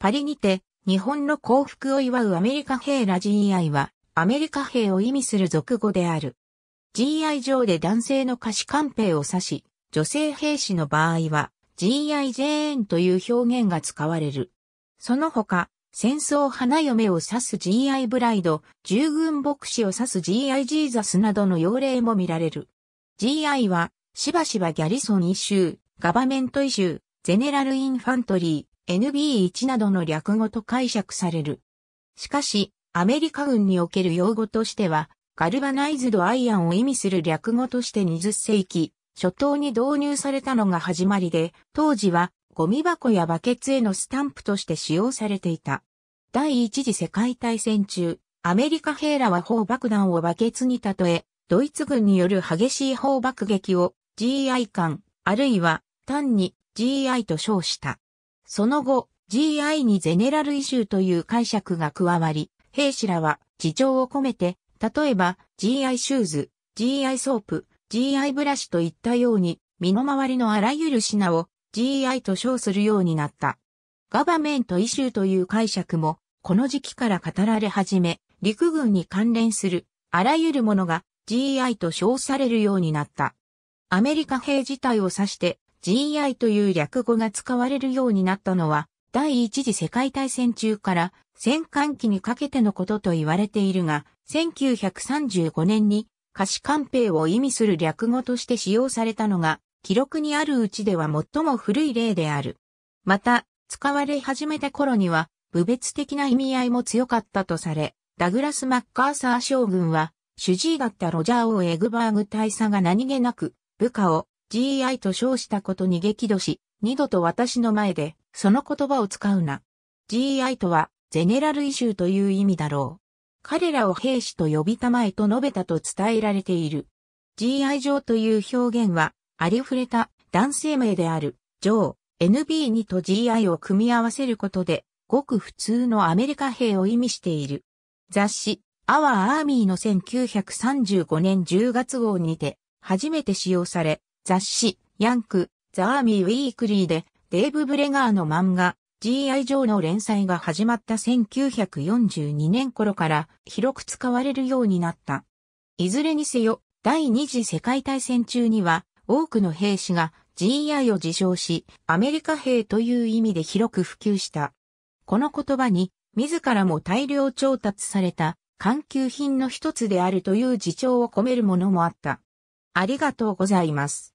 パリにて、日本の幸福を祝うアメリカ兵ら GI は、アメリカ兵を意味する俗語である。GI 上で男性の下士官兵を指し、女性兵士の場合は、GI ジェーンという表現が使われる。その他、戦争花嫁を指す GI ブライド、従軍牧師を指す GI ジーザスなどの用例も見られる。GI は、しばしばギャリソン一周、ガバメント一周、ゼネラルインファントリー、NB1 などの略語と解釈される。しかし、アメリカ軍における用語としては、ガルバナイズドアイアンを意味する略語として20世紀、初頭に導入されたのが始まりで、当時はゴミ箱やバケツへのスタンプとして使用されていた。第一次世界大戦中、アメリカ兵らは砲爆弾をバケツに例え、ドイツ軍による激しい砲爆撃を GI 艦、あるいは単に GI と称した。その後、GI にゼネラルイシューという解釈が加わり、兵士らは事情を込めて、例えば GI シューズ、GI ソープ、GI ブラシといったように、身の回りのあらゆる品を GI と称するようになった。ガバメントイシューという解釈も、この時期から語られ始め、陸軍に関連するあらゆるものが GI と称されるようになった。アメリカ兵自体を指して GI という略語が使われるようになったのは、第一次世界大戦中から戦艦機にかけてのことと言われているが、1935年に可視艦兵を意味する略語として使用されたのが、記録にあるうちでは最も古い例である。また、使われ始めた頃には、部別的な意味合いも強かったとされ、ダグラス・マッカーサー将軍は、主治医だったロジャー・オー・エグバーグ大佐が何気なく、部下を GI と称したことに激怒し、二度と私の前で、その言葉を使うな。GI とは、ゼネラルイシューという意味だろう。彼らを兵士と呼びたまえと述べたと伝えられている。GI 上という表現は、ありふれた男性名である、上、NB2 と GI を組み合わせることで、ごく普通のアメリカ兵を意味している。雑誌、Our Army の1935年10月号にて、初めて使用され、雑誌、ヤンク、ザ・アーミー・ウィークリーで、デーブ・ブレガーの漫画、G.I. 上の連載が始まった1942年頃から広く使われるようになった。いずれにせよ、第二次世界大戦中には多くの兵士が G.I. を自称し、アメリカ兵という意味で広く普及した。この言葉に、自らも大量調達された、環球品の一つであるという自重を込めるものもあった。ありがとうございます。